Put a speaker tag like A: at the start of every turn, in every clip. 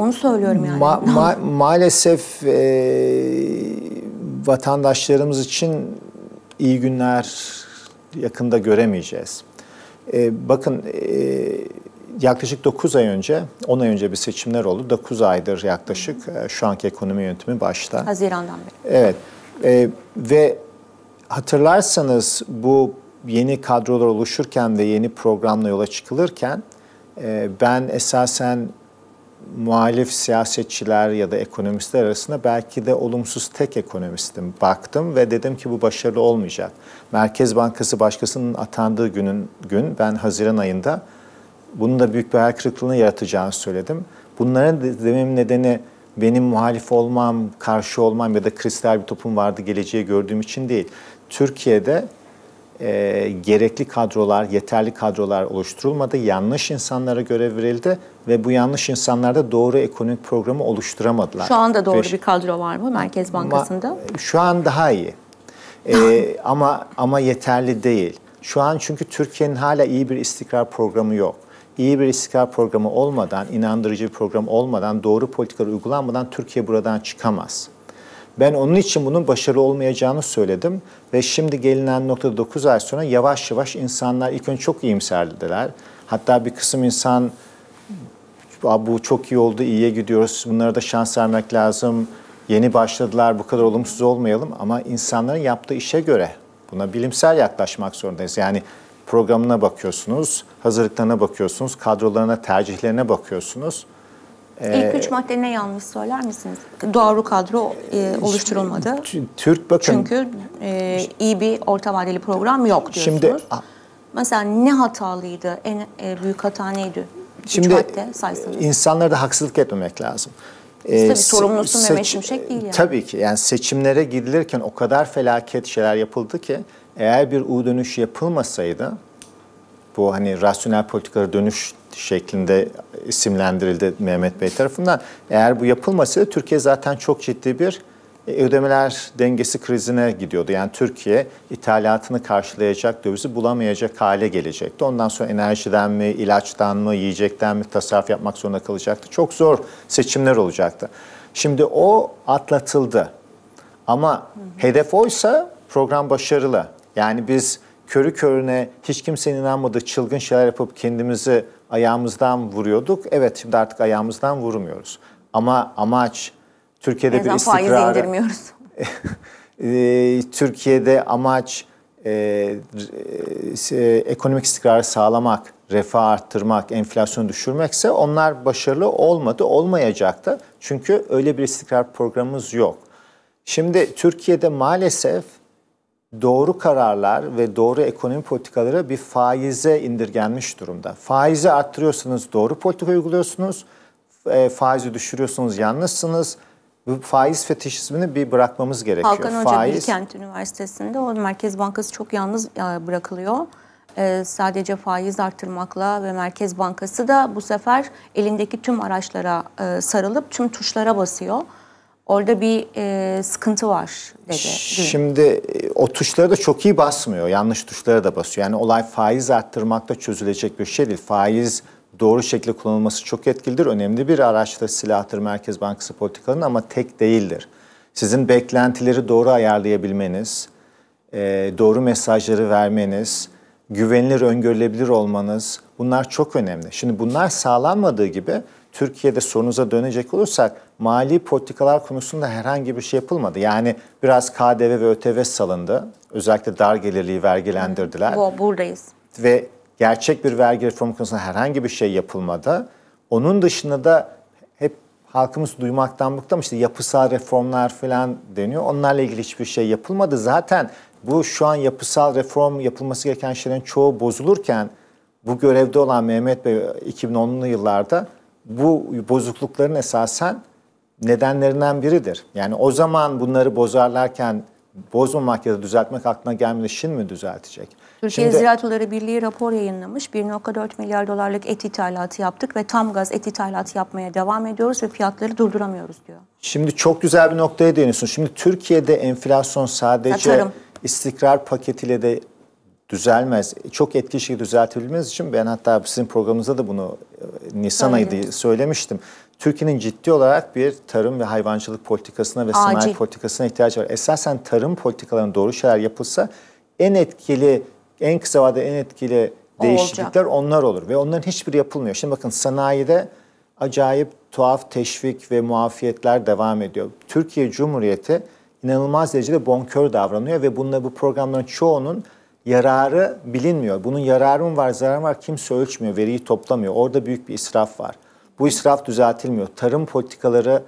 A: Onu söylüyorum yani.
B: Ma ma maalesef e, vatandaşlarımız için iyi günler yakında göremeyeceğiz. E, bakın e, yaklaşık 9 ay önce, 10 ay önce bir seçimler oldu. 9 aydır yaklaşık e, şu anki ekonomi yönetimi başta.
A: Haziran'dan beri. Evet
B: e, ve hatırlarsanız bu yeni kadrolar oluşurken ve yeni programla yola çıkılırken e, ben esasen muhalif siyasetçiler ya da ekonomistler arasında belki de olumsuz tek ekonomistim. Baktım ve dedim ki bu başarılı olmayacak. Merkez Bankası başkasının atandığı günün gün ben Haziran ayında bunun da büyük bir hayal kırıklığını yaratacağını söyledim. Bunların demem nedeni benim muhalif olmam, karşı olmam ya da kristal bir topum vardı geleceği gördüğüm için değil. Türkiye'de e, gerekli kadrolar, yeterli kadrolar oluşturulmadı. Yanlış insanlara görev verildi ve bu yanlış insanlar da doğru ekonomik programı oluşturamadılar. Şu anda doğru ve, bir
A: kadro var mı Merkez Bankası'nda?
B: şu an daha iyi. E, ama ama yeterli değil. Şu an çünkü Türkiye'nin hala iyi bir istikrar programı yok İyi bir istikrar programı olmadan, inandırıcı bir program olmadan, doğru politikalar uygulanmadan Türkiye buradan çıkamaz. Ben onun için bunun başarılı olmayacağını söyledim ve şimdi gelinen nokta 9 ay sonra yavaş yavaş insanlar ilk önce çok iyimserdiler. Hatta bir kısım insan bu çok iyi oldu, iyiye gidiyoruz, bunlara da şans vermek lazım, yeni başladılar, bu kadar olumsuz olmayalım. Ama insanların yaptığı işe göre buna bilimsel yaklaşmak zorundayız. Yani programına bakıyorsunuz, hazırlıklarına bakıyorsunuz, kadrolarına, tercihlerine bakıyorsunuz. Ee, İlk üç
A: madde ne yanlış söyler misiniz? Doğru kadro e, oluşturulmadı. Türk bakın. Çünkü e, iyi bir orta vadeli program yok diyorsunuz. Şimdi, Mesela ne hatalıydı? En e, büyük hata neydi? Üç şimdi
B: insanlara da haksızlık etmemek lazım. Ee, tabii Mehmet Şimşek değil yani. Tabii ki. Yani seçimlere gidilirken o kadar felaket şeyler yapıldı ki eğer bir U dönüş yapılmasaydı bu hani rasyonel politikalara dönüş şeklinde isimlendirildi Mehmet Bey tarafından. Eğer bu yapılmasaydı Türkiye zaten çok ciddi bir e, ödemeler dengesi krizine gidiyordu. Yani Türkiye ithalatını karşılayacak dövizi bulamayacak hale gelecekti. Ondan sonra enerjiden mi, ilaçtan mı, yiyecekten mi tasarruf yapmak zorunda kalacaktı. Çok zor seçimler olacaktı. Şimdi o atlatıldı. Ama hı hı. hedef oysa program başarılı. Yani biz körü körüne hiç kimsenin inanmadığı çılgın şeyler yapıp kendimizi ayağımızdan vuruyorduk. Evet şimdi artık ayağımızdan vurmuyoruz. Ama amaç Türkiye'de en bir istikrarı... indirmiyoruz. Ee, Türkiye'de amaç e, e, ekonomik istikrarı sağlamak, refah arttırmak, enflasyonu düşürmekse onlar başarılı olmadı, olmayacak da. Çünkü öyle bir istikrar programımız yok. Şimdi Türkiye'de maalesef doğru kararlar ve doğru ekonomi politikaları bir faize indirgenmiş durumda. Faizi arttırıyorsanız doğru politika uyguluyorsunuz, e, faizi düşürüyorsunuz yanlışsınız. Bu faiz fetişizmini bir bırakmamız gerekiyor. Halkan Hoca faiz... Bilkent
A: Üniversitesi'nde o Merkez Bankası çok yalnız e, bırakılıyor. Ee, sadece faiz arttırmakla ve Merkez Bankası da bu sefer elindeki tüm araçlara e, sarılıp tüm tuşlara basıyor. Orada bir e, sıkıntı var
B: dedi. Şimdi e, o tuşları da çok iyi basmıyor. Yanlış tuşlara da basıyor. Yani olay faiz arttırmakta çözülecek bir şey değil. Faiz doğru şekilde kullanılması çok etkilidir. Önemli bir araçtır silahtır Merkez Bankası politikalarının ama tek değildir. Sizin beklentileri doğru ayarlayabilmeniz, e, doğru mesajları vermeniz, güvenilir, öngörülebilir olmanız bunlar çok önemli. Şimdi bunlar sağlanmadığı gibi Türkiye'de sorunuza dönecek olursak mali politikalar konusunda herhangi bir şey yapılmadı. Yani biraz KDV ve ÖTV salındı. Özellikle dar gelirliği vergilendirdiler. Bu, buradayız. Ve gerçek bir vergi reformu konusunda herhangi bir şey yapılmadı. Onun dışında da hep halkımız duymaktan bıktım işte yapısal reformlar falan deniyor. Onlarla ilgili hiçbir şey yapılmadı. Zaten bu şu an yapısal reform yapılması gereken şeylerin çoğu bozulurken bu görevde olan Mehmet Bey 2010'lu yıllarda bu bozuklukların esasen nedenlerinden biridir. Yani o zaman bunları bozarlarken bozmamak ya da düzeltmek aklına gelmedi. Şimdi mi düzeltecek? Türkiye Şimdi, Ziraat
A: Odaları Birliği rapor yayınlamış. 1.4 milyar dolarlık et ithalatı yaptık ve tam gaz et ithalatı yapmaya devam ediyoruz ve fiyatları durduramıyoruz diyor.
B: Şimdi çok güzel bir noktaya değiniyorsun. Şimdi Türkiye'de enflasyon sadece Atarım. istikrar paketiyle de düzelmez. Çok etkili şekilde düzeltebilmeniz için ben hatta sizin programınızda da bunu e, Nisan ayı söylemiştim. Türkiye'nin ciddi olarak bir tarım ve hayvancılık politikasına ve sanayi Acil. politikasına ihtiyaç var. Esasen tarım politikalarının doğru şeyler yapılsa en etkili, en kısa vadede en etkili değişiklikler olacak. onlar olur. Ve onların hiçbiri yapılmıyor. Şimdi bakın sanayide acayip tuhaf teşvik ve muafiyetler devam ediyor. Türkiye Cumhuriyeti inanılmaz derecede bonkör davranıyor ve bununla bu programların çoğunun yararı bilinmiyor. Bunun yararı mı var, zararı mı var kimse ölçmüyor, veriyi toplamıyor. Orada büyük bir israf var. Bu israf düzeltilmiyor. Tarım politikaları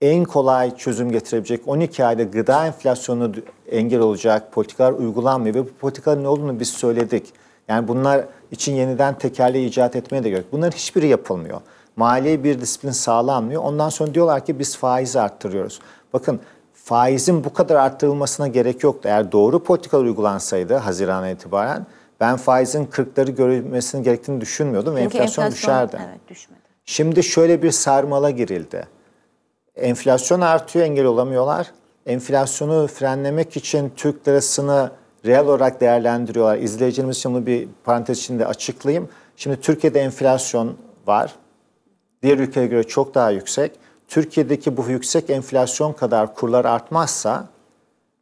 B: en kolay çözüm getirebilecek 12 ayda gıda enflasyonunu engel olacak politikalar uygulanmıyor ve bu politikaların ne olduğunu biz söyledik. Yani bunlar için yeniden tekerleği icat etmeye de gerek. Bunların hiçbiri yapılmıyor. Maliye bir disiplin sağlanmıyor. Ondan sonra diyorlar ki biz faizi arttırıyoruz. Bakın faizin bu kadar arttırılmasına gerek yoktu. Eğer doğru politikalar uygulansaydı Haziran'a itibaren ben faizin 40'ları görülmesinin gerektiğini düşünmüyordum Çünkü ve enflasyon, enflasyon düşerdi. Evet, düşmedi. Şimdi şöyle bir sarmala girildi. Enflasyon artıyor, engel olamıyorlar. Enflasyonu frenlemek için Türk lirasını reel olarak değerlendiriyorlar. İzleyicilerimiz için bunu bir parantez içinde açıklayayım. Şimdi Türkiye'de enflasyon var. Diğer ülkelere göre çok daha yüksek. Türkiye'deki bu yüksek enflasyon kadar kurlar artmazsa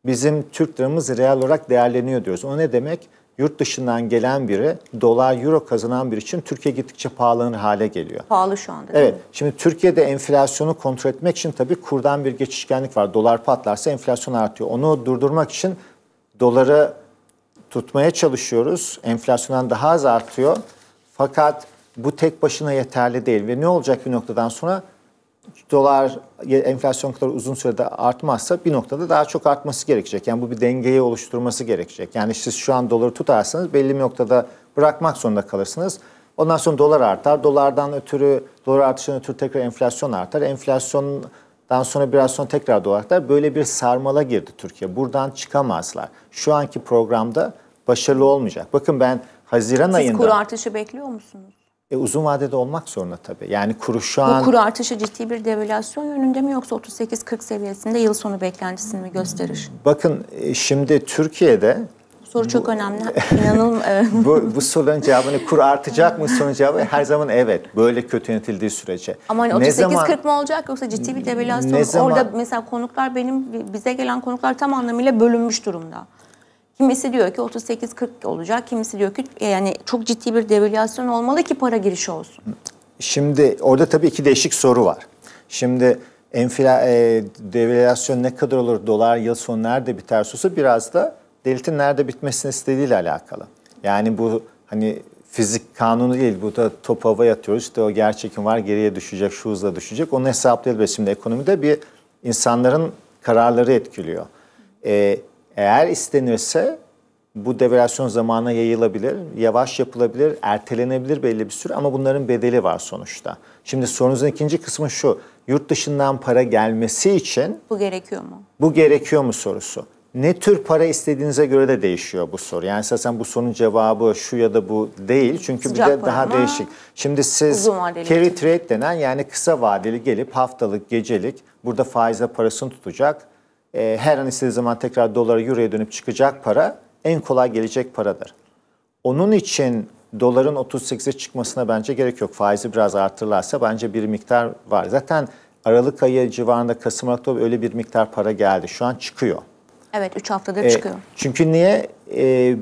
B: bizim Türk liramız reel olarak değerleniyor diyoruz. O ne demek? Yurt dışından gelen biri, dolar, euro kazanan biri için Türkiye gittikçe pahalanır hale geliyor.
A: Pahalı şu anda. Evet. Mi?
B: Şimdi Türkiye'de enflasyonu kontrol etmek için tabii kurdan bir geçişkenlik var. Dolar patlarsa enflasyon artıyor. Onu durdurmak için doları tutmaya çalışıyoruz. Enflasyondan daha az artıyor. Fakat bu tek başına yeterli değil ve ne olacak bir noktadan sonra dolar enflasyon kadar uzun sürede artmazsa bir noktada daha çok artması gerekecek. Yani bu bir dengeyi oluşturması gerekecek. Yani siz şu an doları tutarsanız belli bir noktada bırakmak zorunda kalırsınız. Ondan sonra dolar artar. Dolardan ötürü, dolar artışından ötürü tekrar enflasyon artar. Enflasyondan sonra biraz sonra tekrar dolar artar. Böyle bir sarmala girdi Türkiye. Buradan çıkamazlar. Şu anki programda başarılı olmayacak. Bakın ben Haziran Siz ayında... Siz kur
A: artışı bekliyor musunuz?
B: E, uzun vadede olmak zorunda tabii. Yani kuru şu an... Bu kuru
A: artışı ciddi bir devalüasyon yönünde mi yoksa 38-40 seviyesinde yıl sonu beklentisini mi gösterir?
B: Bakın e, şimdi Türkiye'de
A: soru çok önemli. İnanılmaz.
B: bu, bu sorunun cevabını kur artacak mı sorunun cevabı her zaman evet. Böyle kötü yönetildiği sürece. Ama hani 38-40
A: mı olacak yoksa ciddi bir devalüasyon? Orada mesela konuklar benim bize gelen konuklar tam anlamıyla bölünmüş durumda. Kimisi diyor ki 38-40 olacak. Kimisi diyor ki e, yani çok ciddi bir devalüasyon olmalı ki para girişi olsun.
B: Şimdi orada tabii iki değişik soru var. Şimdi enfla e, devalüasyon ne kadar olur dolar yıl sonu nerede biter sorusu biraz da devletin nerede bitmesini istediğiyle alakalı. Yani bu hani fizik kanunu değil. Bu da top hava yatıyoruz. İşte o gerçekim var geriye düşecek, şu hızla düşecek. Onu hesaplayabiliriz. Şimdi ekonomide bir insanların kararları etkiliyor. Ee, eğer istenirse bu devalüasyon zamana yayılabilir, yavaş yapılabilir, ertelenebilir belli bir süre ama bunların bedeli var sonuçta. Şimdi sorunuzun ikinci kısmı şu, yurt dışından para gelmesi için...
A: Bu gerekiyor mu?
B: Bu gerekiyor mu sorusu. Ne tür para istediğinize göre de değişiyor bu soru. Yani esasen bu sorunun cevabı şu ya da bu değil. Çünkü Sıcak bir de daha değişik. Şimdi siz carry trade denen yani kısa vadeli gelip haftalık, gecelik burada faize parasını tutacak e, her an istediği zaman tekrar dolara euroya dönüp çıkacak para en kolay gelecek paradır. Onun için doların 38'e çıkmasına bence gerek yok. Faizi biraz artırlarsa bence bir miktar var. Zaten Aralık ayı civarında Kasım Aralık'ta öyle bir miktar para geldi. Şu an çıkıyor.
A: Evet 3 haftadır e, çıkıyor.
B: Çünkü niye? E,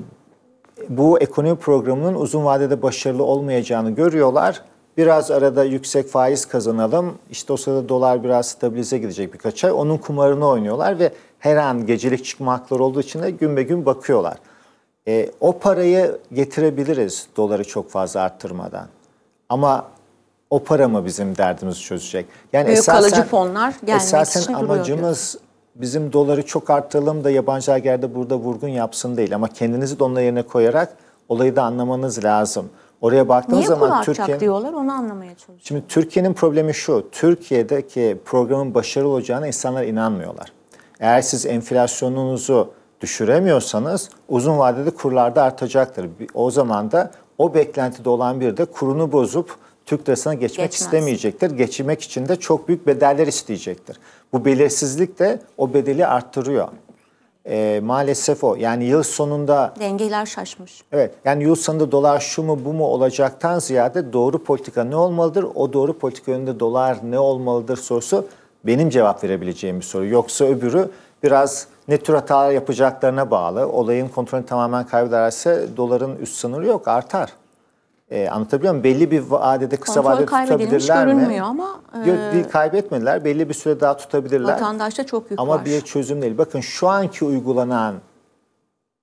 B: bu ekonomi programının uzun vadede başarılı olmayacağını görüyorlar Biraz arada yüksek faiz kazanalım. İşte o sırada dolar biraz stabilize gidecek birkaç ay. Onun kumarını oynuyorlar ve her an gecelik çıkma hakları olduğu için de gün be gün bakıyorlar. E, o parayı getirebiliriz doları çok fazla arttırmadan. Ama o para mı bizim derdimizi çözecek? Yani Büyük esasen, kalıcı
A: fonlar gelmek esasen için amacımız
B: bizim doları çok arttıralım da yabancılar geldi burada vurgun yapsın değil. Ama kendinizi de onun yerine koyarak olayı da anlamanız lazım. Oraya baktığınız Niye zaman Türkiye
A: diyorlar onu anlamaya
B: çalışıyorum. Şimdi Türkiye'nin problemi şu. Türkiye'deki programın başarılı olacağına insanlar inanmıyorlar. Eğer siz enflasyonunuzu düşüremiyorsanız uzun vadede kurlarda artacaktır. O zaman da o beklentide olan bir de kurunu bozup Türk lirasına geçmek Geçmez. istemeyecektir. Geçmek için de çok büyük bedeller isteyecektir. Bu belirsizlik de o bedeli arttırıyor e, maalesef o. Yani yıl sonunda...
A: Dengeler şaşmış.
B: Evet. Yani yıl sonunda dolar şu mu bu mu olacaktan ziyade doğru politika ne olmalıdır? O doğru politika önünde dolar ne olmalıdır sorusu benim cevap verebileceğim bir soru. Yoksa öbürü biraz ne tür hatalar yapacaklarına bağlı. Olayın kontrolünü tamamen kaybederse doların üst sınırı yok artar. E, anlatabiliyor muyum? Belli bir vadede kısa Kontrol vadede tutabilirler mi? görünmüyor
A: ama. E, Yok
B: kaybetmediler. Belli bir süre daha tutabilirler.
A: Vatandaşta çok yük ama var. bir
B: çözüm değil. Bakın şu anki uygulanan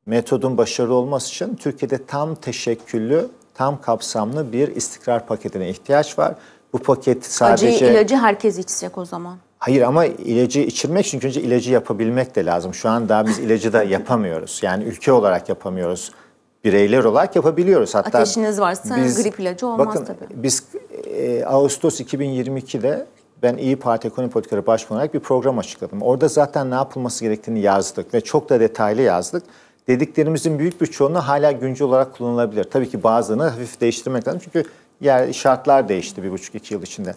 B: metodun başarılı olması için Türkiye'de tam teşekküllü, tam kapsamlı bir istikrar paketine ihtiyaç var. Bu paket sadece... Acıyı, ilacı
A: herkes içecek o zaman.
B: Hayır ama ilacı içirmek çünkü önce ilacı yapabilmek de lazım. Şu an daha biz ilacı da yapamıyoruz. Yani ülke olarak yapamıyoruz bireyler olarak yapabiliyoruz. Hatta Ateşiniz
A: varsa biz, grip ilacı olmaz bakın, tabii.
B: Biz e, Ağustos 2022'de ben İyi Parti Ekonomi Politikaları Başkanı olarak bir program açıkladım. Orada zaten ne yapılması gerektiğini yazdık ve çok da detaylı yazdık. Dediklerimizin büyük bir çoğunu hala güncel olarak kullanılabilir. Tabii ki bazılarını hafif değiştirmek lazım çünkü yani şartlar değişti bir buçuk iki yıl içinde.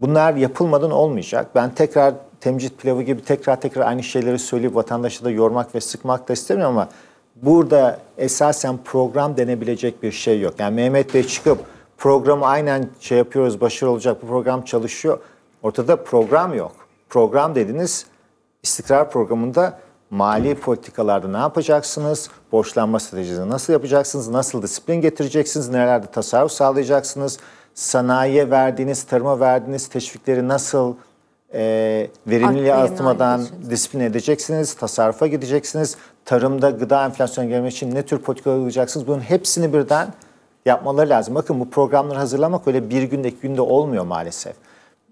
B: Bunlar yapılmadan olmayacak. Ben tekrar temcit pilavı gibi tekrar tekrar aynı şeyleri söyleyip vatandaşı da yormak ve sıkmak da istemiyorum ama burada esasen program denebilecek bir şey yok. Yani Mehmet Bey çıkıp programı aynen şey yapıyoruz, başarı olacak bu program çalışıyor. Ortada program yok. Program dediniz istikrar programında mali politikalarda ne yapacaksınız? Borçlanma stratejisini nasıl yapacaksınız? Nasıl disiplin getireceksiniz? Nelerde tasarruf sağlayacaksınız? Sanayiye verdiğiniz, tarıma verdiğiniz teşvikleri nasıl e, verimliliği arttırmadan disiplin edeceksiniz, tasarrufa gideceksiniz, tarımda gıda enflasyonu gelmek için ne tür politikalar uygulayacaksınız? Bunun hepsini birden yapmaları lazım. Bakın bu programları hazırlamak öyle bir günde iki günde olmuyor maalesef.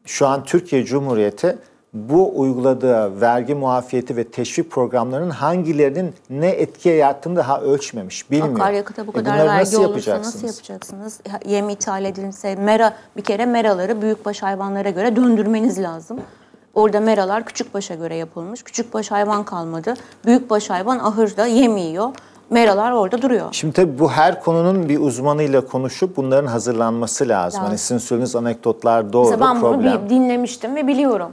B: Şu an Türkiye Cumhuriyeti bu uyguladığı vergi muafiyeti ve teşvik programlarının hangilerinin ne etki yarattığını daha ölçmemiş, bilmiyor. Akaryakıta bu e, kadar e vergi nasıl yapacaksınız? nasıl
A: yapacaksınız? Yem ithal edilirse mera, bir kere meraları büyükbaş hayvanlara göre döndürmeniz lazım. Orada meralar küçükbaşa göre yapılmış. Küçükbaş hayvan kalmadı. Büyükbaş hayvan ahırda yem yiyor. Meralar orada duruyor.
B: Şimdi tabii bu her konunun bir uzmanıyla konuşup bunların hazırlanması lazım. Yani. Hani sizin söylediğiniz anekdotlar doğru, Mesela ben problem. bunu
A: dinlemiştim
B: ve biliyorum.